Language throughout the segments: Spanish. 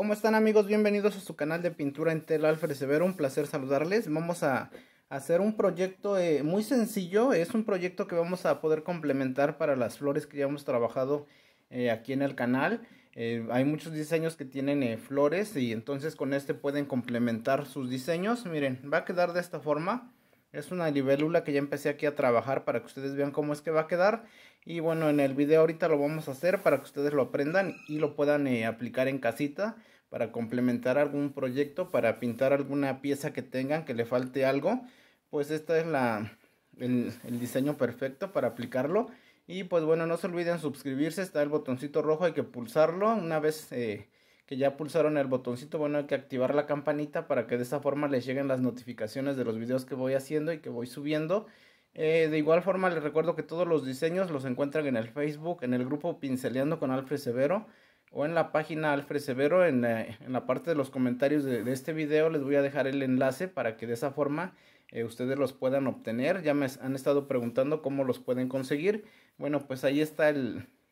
¿Cómo están amigos? Bienvenidos a su canal de pintura en tela Alfred Severo, un placer saludarles. Vamos a hacer un proyecto eh, muy sencillo, es un proyecto que vamos a poder complementar para las flores que ya hemos trabajado eh, aquí en el canal. Eh, hay muchos diseños que tienen flores y entonces con este pueden complementar sus diseños. Miren, va a quedar de esta forma. Es una libélula que ya empecé aquí a trabajar para que ustedes vean cómo es que va a quedar. Y bueno, en el video ahorita lo vamos a hacer para que ustedes lo aprendan y lo puedan aplicar en casita para complementar algún proyecto, para pintar alguna pieza que tengan, que le falte algo, pues esta es la, el, diseño perfecto para aplicarlo. Y pues bueno, no se olviden suscribirse, está el botoncito rojo, hay que pulsarlo. Una vez eh, que ya pulsaron el botoncito, bueno, hay que activar la campanita para que de esa forma les lleguen las notificaciones de los videos que voy haciendo y que voy subiendo. Eh, de igual forma les recuerdo que todos los diseños los encuentran en el Facebook, en el grupo Pinceleando con Alfred Severo o en la página Alfred Severo, en la, parte de los comentarios de, este video les voy a dejar el enlace para que de esa forma eh, ustedes los puedan obtener. Ya me han estado preguntando cómo los pueden conseguir. Bueno, pues ahí está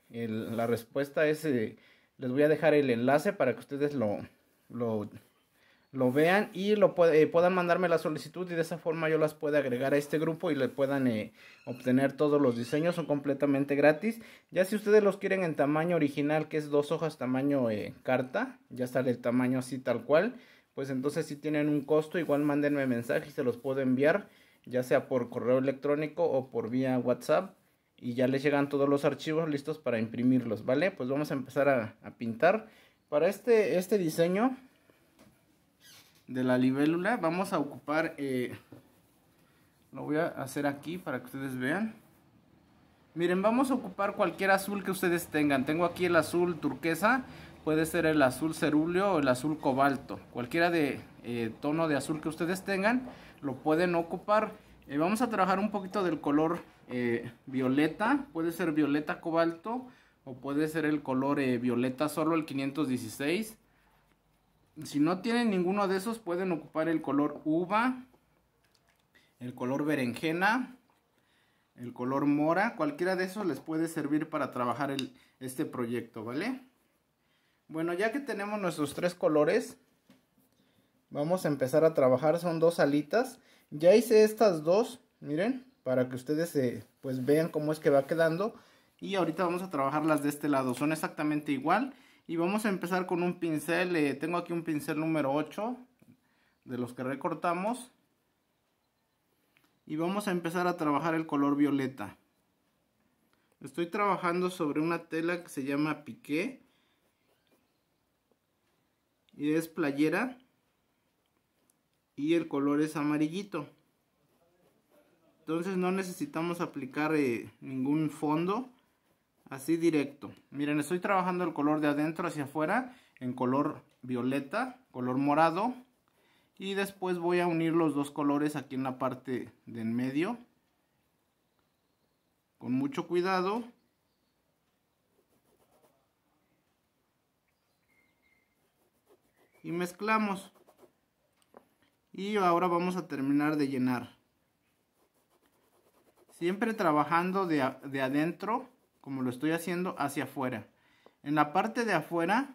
la respuesta. Es, les voy a dejar el enlace para que ustedes lo lo vean y lo eh, puedan mandarme la solicitud y de esa forma yo las puedo agregar a este grupo y le puedan eh, obtener todos los diseños, son completamente gratis. Ya si ustedes los quieren en tamaño original, que es dos hojas tamaño eh, carta, ya sale el tamaño así tal cual, pues entonces si tienen un costo, igual mándenme mensaje y se los puedo enviar, ya sea por correo electrónico o por vía WhatsApp. Y ya les llegan todos los archivos listos para imprimirlos, ¿vale? Pues vamos a empezar a, a pintar. Para este, este diseño de la libélula vamos a ocupar eh, lo voy a hacer aquí para que ustedes vean miren vamos a ocupar cualquier azul que ustedes tengan tengo aquí el azul turquesa puede ser el azul cerúleo o el azul cobalto cualquiera de eh, tono de azul que ustedes tengan lo pueden ocupar eh, vamos a trabajar un poquito del color violeta puede ser violeta cobalto o puede ser el color violeta solo el 516 si no tienen ninguno de esos, pueden ocupar el color uva, el color berenjena, el color mora. Cualquiera de esos les puede servir para trabajar este proyecto, ¿vale? Bueno, ya que tenemos nuestros tres colores, vamos a empezar a trabajar. Son dos alitas. Ya hice estas dos, miren, para que ustedes se, eh, pues vean cómo es que va quedando. Y ahorita vamos a trabajar las de este lado. Son exactamente igual. Y vamos a empezar con un pincel, eh, tengo aquí un pincel número 8 de los que recortamos. Y vamos a empezar a trabajar el color violeta. Estoy trabajando sobre una tela que se llama piqué. Y es playera. Y el color es amarillito. Entonces no necesitamos aplicar eh, ningún fondo así directo. Miren, estoy trabajando el color de adentro hacia afuera en color violeta, color morado. Y después voy a unir los dos colores aquí en la parte de en medio. Con mucho cuidado. Y mezclamos. Y ahora vamos a terminar de llenar. Siempre trabajando de, de adentro como lo estoy haciendo, hacia afuera. En la parte de afuera,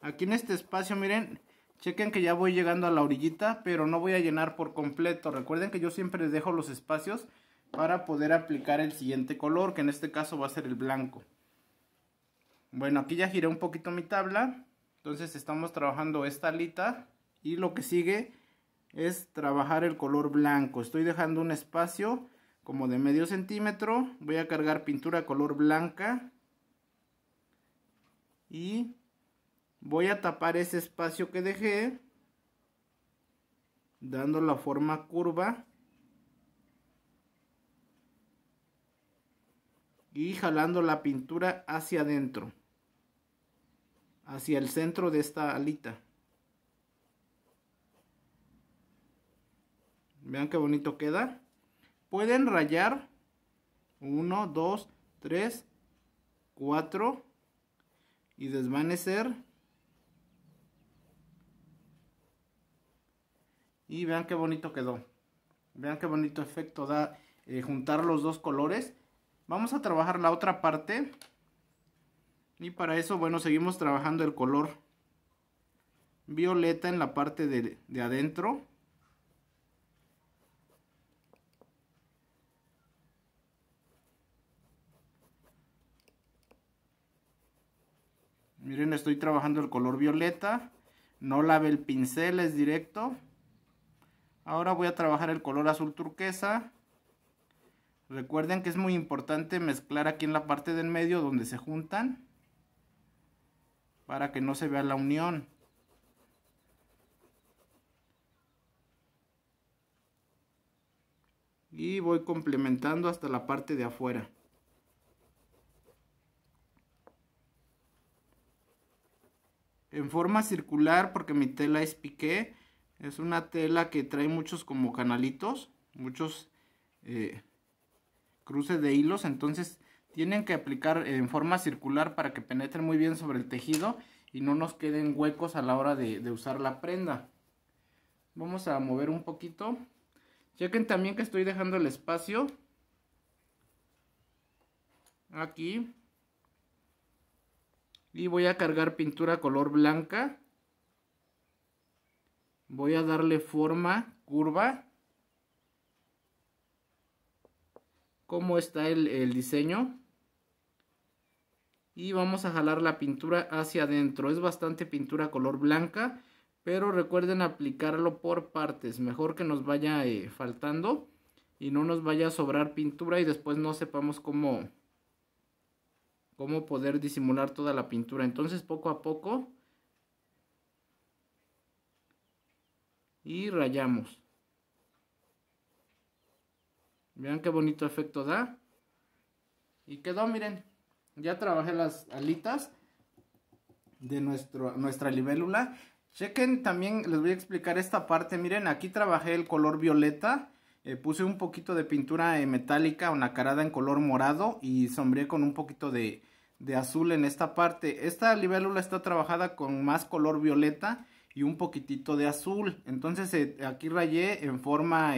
aquí en este espacio, miren, chequen que ya voy llegando a la orillita, pero no voy a llenar por completo. Recuerden que yo siempre les dejo los espacios para poder aplicar el siguiente color, que en este caso va a ser el blanco. Bueno, aquí ya giré un poquito mi tabla. Entonces estamos trabajando esta alita. Y lo que sigue es trabajar el color blanco. Estoy dejando un espacio como de medio centímetro. Voy a cargar pintura color blanca. Y voy a tapar ese espacio que dejé. Dando la forma curva. Y jalando la pintura hacia adentro. Hacia el centro de esta alita. Vean qué bonito queda. Pueden rayar 1, 2, 3, 4 y desvanecer. Y vean qué bonito quedó. Vean qué bonito efecto da eh, juntar los dos colores. Vamos a trabajar la otra parte. Y para eso, bueno, seguimos trabajando el color violeta en la parte de, de adentro. Miren, estoy trabajando el color violeta. No lave el pincel, es directo. Ahora voy a trabajar el color azul turquesa. Recuerden que es muy importante mezclar aquí en la parte del medio donde se juntan. Para que no se vea la unión. Y voy complementando hasta la parte de afuera. en forma circular porque mi tela es piqué. Es una tela que trae muchos como canalitos, muchos eh, cruces de hilos. Entonces tienen que aplicar en forma circular para que penetren muy bien sobre el tejido y no nos queden huecos a la hora de, de usar la prenda. Vamos a mover un poquito. Chequen también que estoy dejando el espacio. Aquí y voy a cargar pintura color blanca voy a darle forma curva cómo está el, diseño y vamos a jalar la pintura hacia adentro es bastante pintura color blanca pero recuerden aplicarlo por partes mejor que nos vaya eh, faltando y no nos vaya a sobrar pintura y después no sepamos cómo cómo poder disimular toda la pintura. Entonces poco a poco y rayamos. Vean qué bonito efecto da. Y quedó, miren, ya trabajé las alitas de nuestro, nuestra libélula. Chequen también, les voy a explicar esta parte. Miren, aquí trabajé el color violeta eh, puse un poquito de pintura eh, metálica, una carada en color morado y sombreé con un poquito de, azul en esta parte. Esta libélula está trabajada con más color violeta y un poquitito de azul. Entonces eh, aquí rayé en forma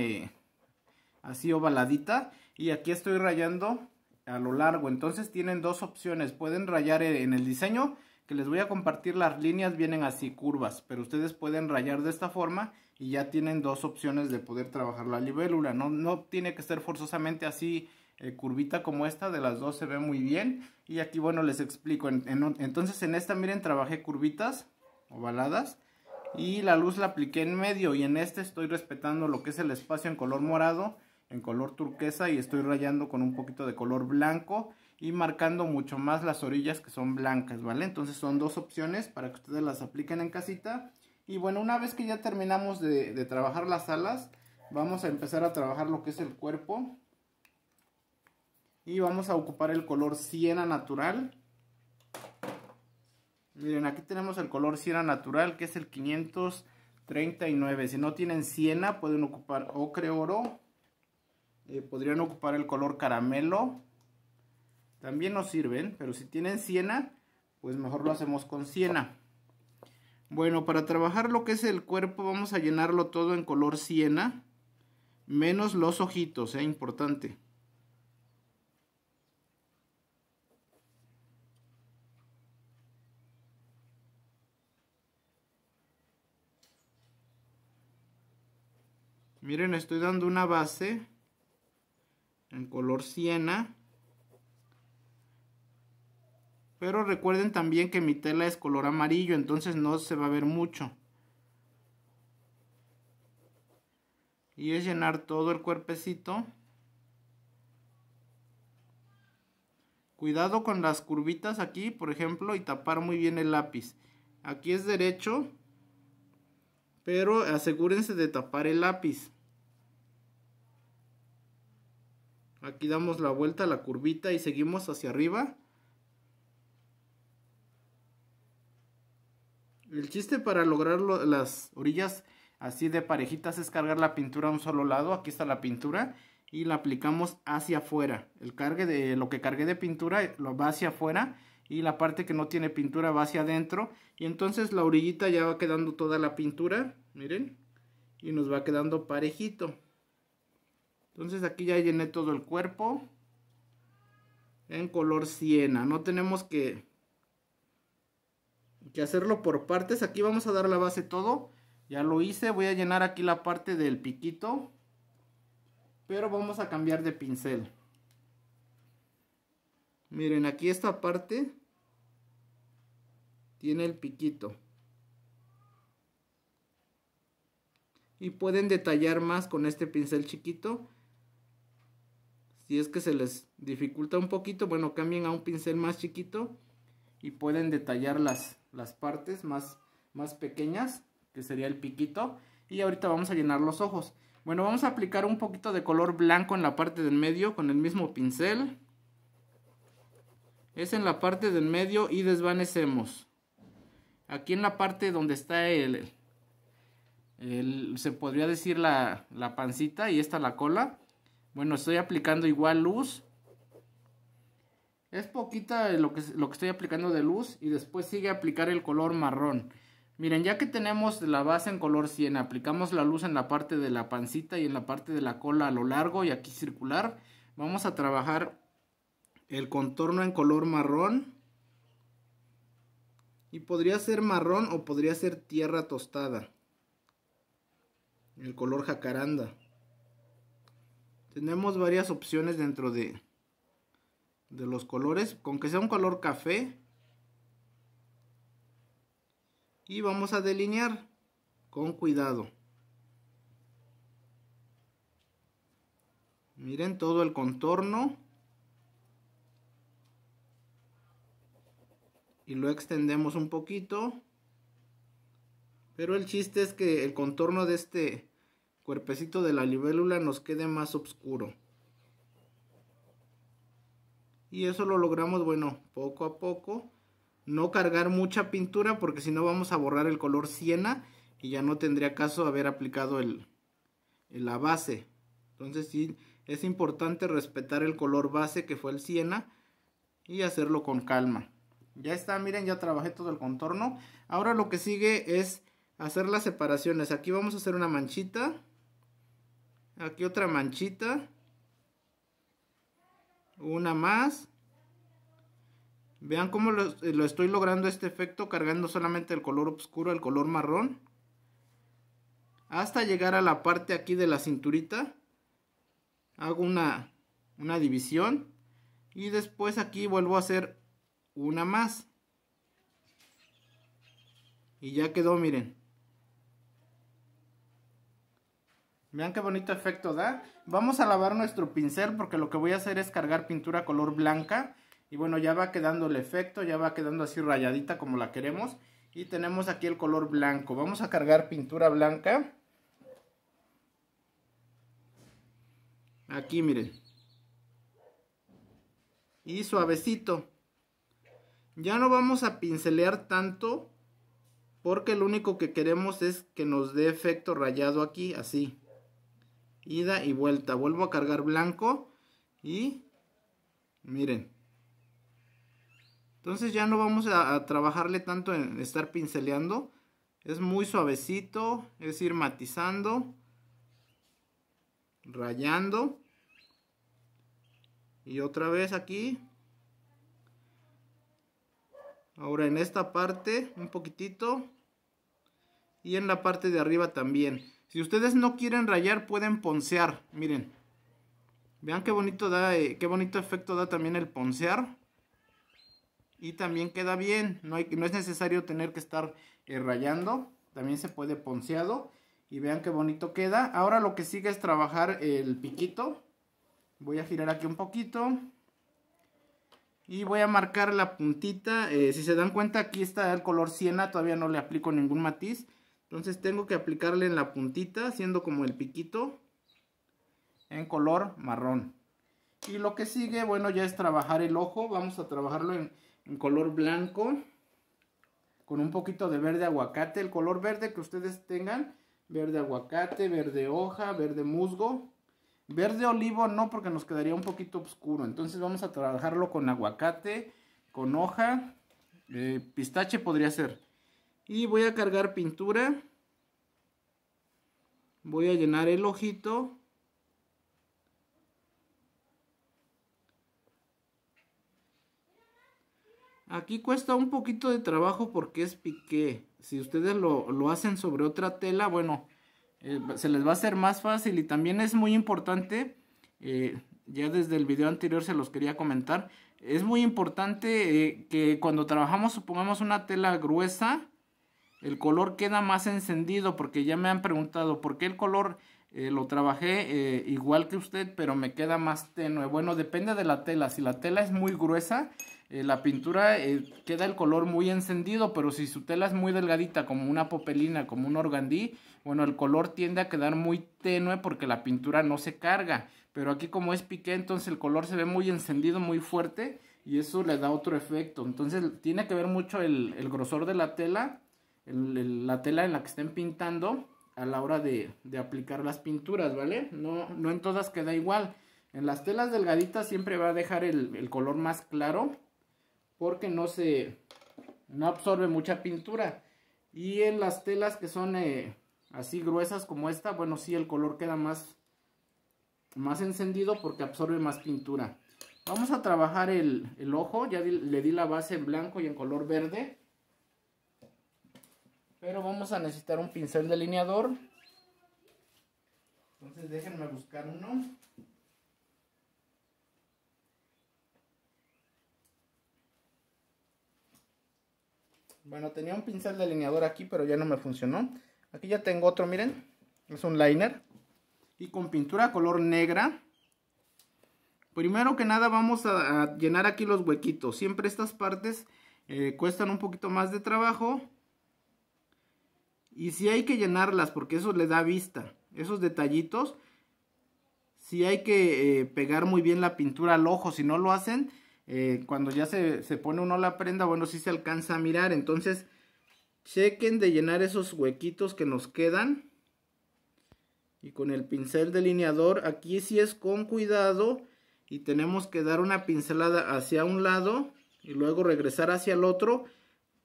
así ovaladita y aquí estoy rayando a lo largo. Entonces tienen dos opciones. Pueden rayar en el diseño que les voy a compartir las líneas vienen así curvas. Pero ustedes pueden rayar de esta forma y ya tienen dos opciones de poder trabajar la libélula. No, no tiene que ser forzosamente así eh, curvita como esta, de las dos se ve muy bien. Y aquí, bueno, les explico. entonces en esta, miren, trabajé curvitas ovaladas y la luz la apliqué en medio y en este estoy respetando lo que es el espacio en color morado, en color turquesa y estoy rayando con un poquito de color blanco y marcando mucho más las orillas que son blancas, ¿vale? Entonces son dos opciones para que ustedes las apliquen en casita y bueno, una vez que ya terminamos de, trabajar las alas, vamos a empezar a trabajar lo que es el cuerpo. Y vamos a ocupar el color siena natural. Miren, aquí tenemos el color siena natural, que es el 539. Si no tienen siena, pueden ocupar ocre oro. Eh, podrían ocupar el color caramelo. También nos sirven, pero si tienen siena, pues mejor lo hacemos con siena. Bueno, para trabajar lo que es el cuerpo vamos a llenarlo todo en color siena, menos los ojitos, es eh, importante. Miren, estoy dando una base en color siena. Pero recuerden también que mi tela es color amarillo, entonces no se va a ver mucho. Y es llenar todo el cuerpecito. Cuidado con las curvitas aquí, por ejemplo, y tapar muy bien el lápiz. Aquí es derecho, pero asegúrense de tapar el lápiz. Aquí damos la vuelta a la curvita y seguimos hacia arriba. El chiste para lograr las orillas así de parejitas es cargar la pintura a un solo lado. Aquí está la pintura y la aplicamos hacia afuera. El cargue de lo que cargué de pintura lo va hacia afuera y la parte que no tiene pintura va hacia adentro. Y entonces la orillita ya va quedando toda la pintura, miren, y nos va quedando parejito. Entonces aquí ya llené todo el cuerpo en color siena. No tenemos que que hacerlo por partes. Aquí vamos a dar la base todo. Ya lo hice, voy a llenar aquí la parte del piquito. Pero vamos a cambiar de pincel. Miren, aquí esta parte tiene el piquito. Y pueden detallar más con este pincel chiquito. Si es que se les dificulta un poquito, bueno, cambien a un pincel más chiquito y pueden detallar las, las partes más, pequeñas, que sería el piquito. Y ahorita vamos a llenar los ojos. Bueno, vamos a aplicar un poquito de color blanco en la parte del medio con el mismo pincel. Es en la parte del medio y desvanecemos. Aquí en la parte donde está el, se podría decir la, la pancita y esta la cola. Bueno, estoy aplicando igual luz es poquita lo que, lo que estoy aplicando de luz y después sigue aplicar el color marrón. Miren, ya que tenemos la base en color 100 aplicamos la luz en la parte de la pancita y en la parte de la cola a lo largo y aquí circular. Vamos a trabajar el contorno en color marrón. Y podría ser marrón o podría ser tierra tostada. El color jacaranda. Tenemos varias opciones dentro de, de los colores, con que sea un color café. Y vamos a delinear con cuidado. Miren todo el contorno. Y lo extendemos un poquito. Pero el chiste es que el contorno de este cuerpecito de la libélula nos quede más oscuro. Y eso lo logramos, bueno, poco a poco. No cargar mucha pintura porque si no vamos a borrar el color siena y ya no tendría caso haber aplicado el, la base. Entonces sí, es importante respetar el color base que fue el siena y hacerlo con calma. Ya está, miren, ya trabajé todo el contorno. Ahora lo que sigue es hacer las separaciones. Aquí vamos a hacer una manchita. Aquí otra manchita. Una más. Vean cómo lo, estoy logrando este efecto cargando solamente el color oscuro, el color marrón. Hasta llegar a la parte aquí de la cinturita. Hago una, una división. Y después aquí vuelvo a hacer una más. Y ya quedó, miren. Vean qué bonito efecto da. Vamos a lavar nuestro pincel porque lo que voy a hacer es cargar pintura color blanca. Y bueno, ya va quedando el efecto, ya va quedando así rayadita como la queremos. Y tenemos aquí el color blanco. Vamos a cargar pintura blanca. Aquí, miren. Y suavecito. Ya no vamos a pincelear tanto porque lo único que queremos es que nos dé efecto rayado aquí, así ida y vuelta. Vuelvo a cargar blanco y miren. Entonces ya no vamos a, trabajarle tanto en estar pinceleando. Es muy suavecito, es ir matizando, rayando. Y otra vez aquí. Ahora en esta parte un poquitito. Y en la parte de arriba también. Si ustedes no quieren rayar, pueden poncear. Miren. Vean qué bonito da, eh, qué bonito efecto da también el poncear. Y también queda bien. No, hay, no es necesario tener que estar eh, rayando. También se puede ponceado. Y vean qué bonito queda. Ahora lo que sigue es trabajar el piquito. Voy a girar aquí un poquito. Y voy a marcar la puntita. Eh, si se dan cuenta aquí está el color siena. Todavía no le aplico ningún matiz. Entonces tengo que aplicarle en la puntita, haciendo como el piquito en color marrón. Y lo que sigue, bueno, ya es trabajar el ojo. Vamos a trabajarlo en, color blanco con un poquito de verde aguacate. El color verde que ustedes tengan, verde aguacate, verde hoja, verde musgo. Verde olivo no, porque nos quedaría un poquito oscuro. Entonces vamos a trabajarlo con aguacate, con hoja, eh, pistache podría ser. Y voy a cargar pintura. Voy a llenar el ojito. Aquí cuesta un poquito de trabajo porque es piqué. Si ustedes lo, hacen sobre otra tela, bueno, eh, se les va a hacer más fácil. Y también es muy importante, eh, ya desde el video anterior se los quería comentar, es muy importante eh, que cuando trabajamos, supongamos una tela gruesa, el color queda más encendido porque ya me han preguntado por qué el color eh, lo trabajé eh, igual que usted, pero me queda más tenue. Bueno, depende de la tela. Si la tela es muy gruesa, eh, la pintura queda el color muy encendido, pero si su tela es muy delgadita, como una popelina, como un organdí, bueno, el color tiende a quedar muy tenue porque la pintura no se carga. Pero aquí como es piqué, entonces el color se ve muy encendido, muy fuerte, y eso le da otro efecto. Entonces tiene que ver mucho el grosor de la tela la tela en la que estén pintando a la hora de, aplicar las pinturas, ¿vale? No, no, en todas queda igual. En las telas delgaditas siempre va a dejar el, color más claro porque no se no absorbe mucha pintura. Y en las telas que son eh, así gruesas como esta, bueno, sí el color queda más, más encendido porque absorbe más pintura. Vamos a trabajar el, ojo, ya le di la base en blanco y en color verde. Pero vamos a necesitar un pincel delineador. Entonces déjenme buscar uno. Bueno, tenía un pincel de delineador aquí, pero ya no me funcionó. Aquí ya tengo otro, miren. Es un liner. Y con pintura color negra. Primero que nada vamos a, llenar aquí los huequitos. Siempre estas partes eh, cuestan un poquito más de trabajo. Y si hay que llenarlas, porque eso le da vista, esos detallitos, si hay que eh, pegar muy bien la pintura al ojo, si no lo hacen, eh, cuando ya se, se, pone uno la prenda, bueno, si sí se alcanza a mirar, entonces chequen de llenar esos huequitos que nos quedan. Y con el pincel delineador, aquí sí es con cuidado y tenemos que dar una pincelada hacia un lado y luego regresar hacia el otro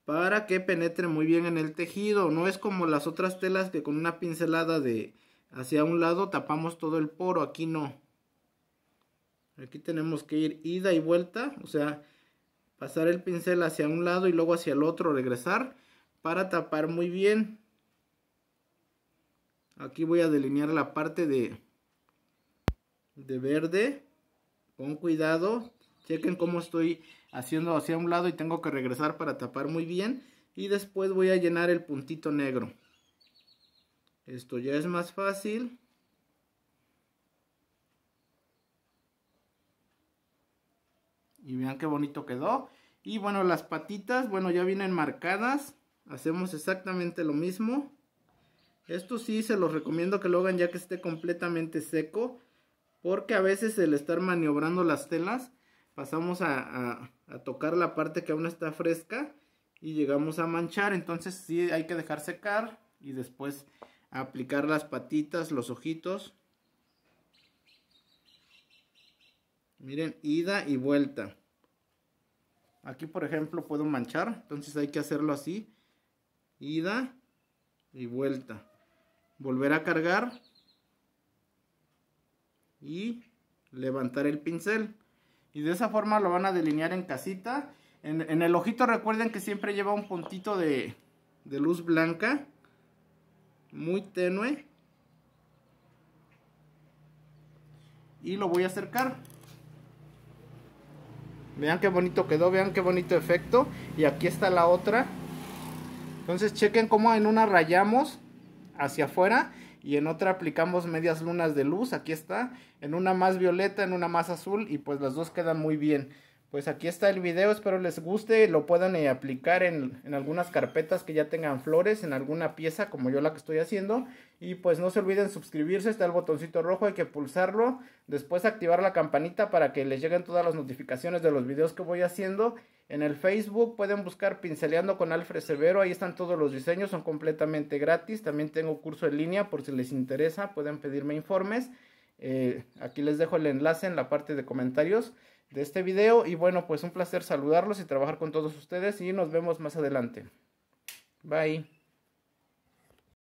para que penetre muy bien en el tejido. No es como las otras telas que con una pincelada de hacia un lado tapamos todo el poro, aquí no. Aquí tenemos que ir ida y vuelta, o sea, pasar el pincel hacia un lado y luego hacia el otro, regresar para tapar muy bien. Aquí voy a delinear la parte de, de verde. Con cuidado, chequen cómo estoy haciendo hacia un lado y tengo que regresar para tapar muy bien y después voy a llenar el puntito negro esto ya es más fácil y vean qué bonito quedó y bueno las patitas bueno ya vienen marcadas hacemos exactamente lo mismo esto sí se los recomiendo que lo hagan ya que esté completamente seco porque a veces el estar maniobrando las telas pasamos a, tocar la parte que aún está fresca y llegamos a manchar. Entonces sí hay que dejar secar y después aplicar las patitas, los ojitos. Miren, ida y vuelta. Aquí por ejemplo puedo manchar, entonces hay que hacerlo así. Ida y vuelta. Volver a cargar y levantar el pincel y de esa forma lo van a delinear en casita. En, el ojito recuerden que siempre lleva un puntito de, de luz blanca. Muy tenue. Y lo voy a acercar. Vean qué bonito quedó, vean qué bonito efecto. Y aquí está la otra. Entonces chequen cómo en una rayamos hacia afuera y en otra aplicamos medias lunas de luz, aquí está, en una más violeta, en una más azul y pues las dos quedan muy bien pues aquí está el video, espero les guste, lo puedan eh, aplicar en, algunas carpetas que ya tengan flores, en alguna pieza como yo la que estoy haciendo. Y pues no se olviden suscribirse, está el botoncito rojo, hay que pulsarlo, después activar la campanita para que les lleguen todas las notificaciones de los videos que voy haciendo. En el Facebook pueden buscar Pinceleando con Alfred Severo, ahí están todos los diseños, son completamente gratis. También tengo curso en línea por si les interesa, pueden pedirme informes. Eh, aquí les dejo el enlace en la parte de comentarios de este video. Y bueno, pues un placer saludarlos y trabajar con todos ustedes y nos vemos más adelante. Bye.